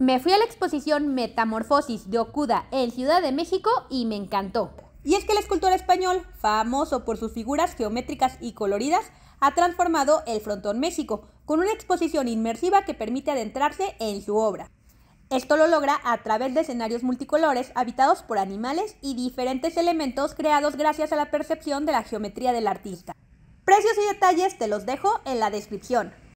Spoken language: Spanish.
Me fui a la exposición Metamorfosis de Okuda en Ciudad de México y me encantó. Y es que el escultor español, famoso por sus figuras geométricas y coloridas, ha transformado el Frontón México con una exposición inmersiva que permite adentrarse en su obra. Esto lo logra a través de escenarios multicolores habitados por animales y diferentes elementos creados gracias a la percepción de la geometría del artista. Precios y detalles te los dejo en la descripción.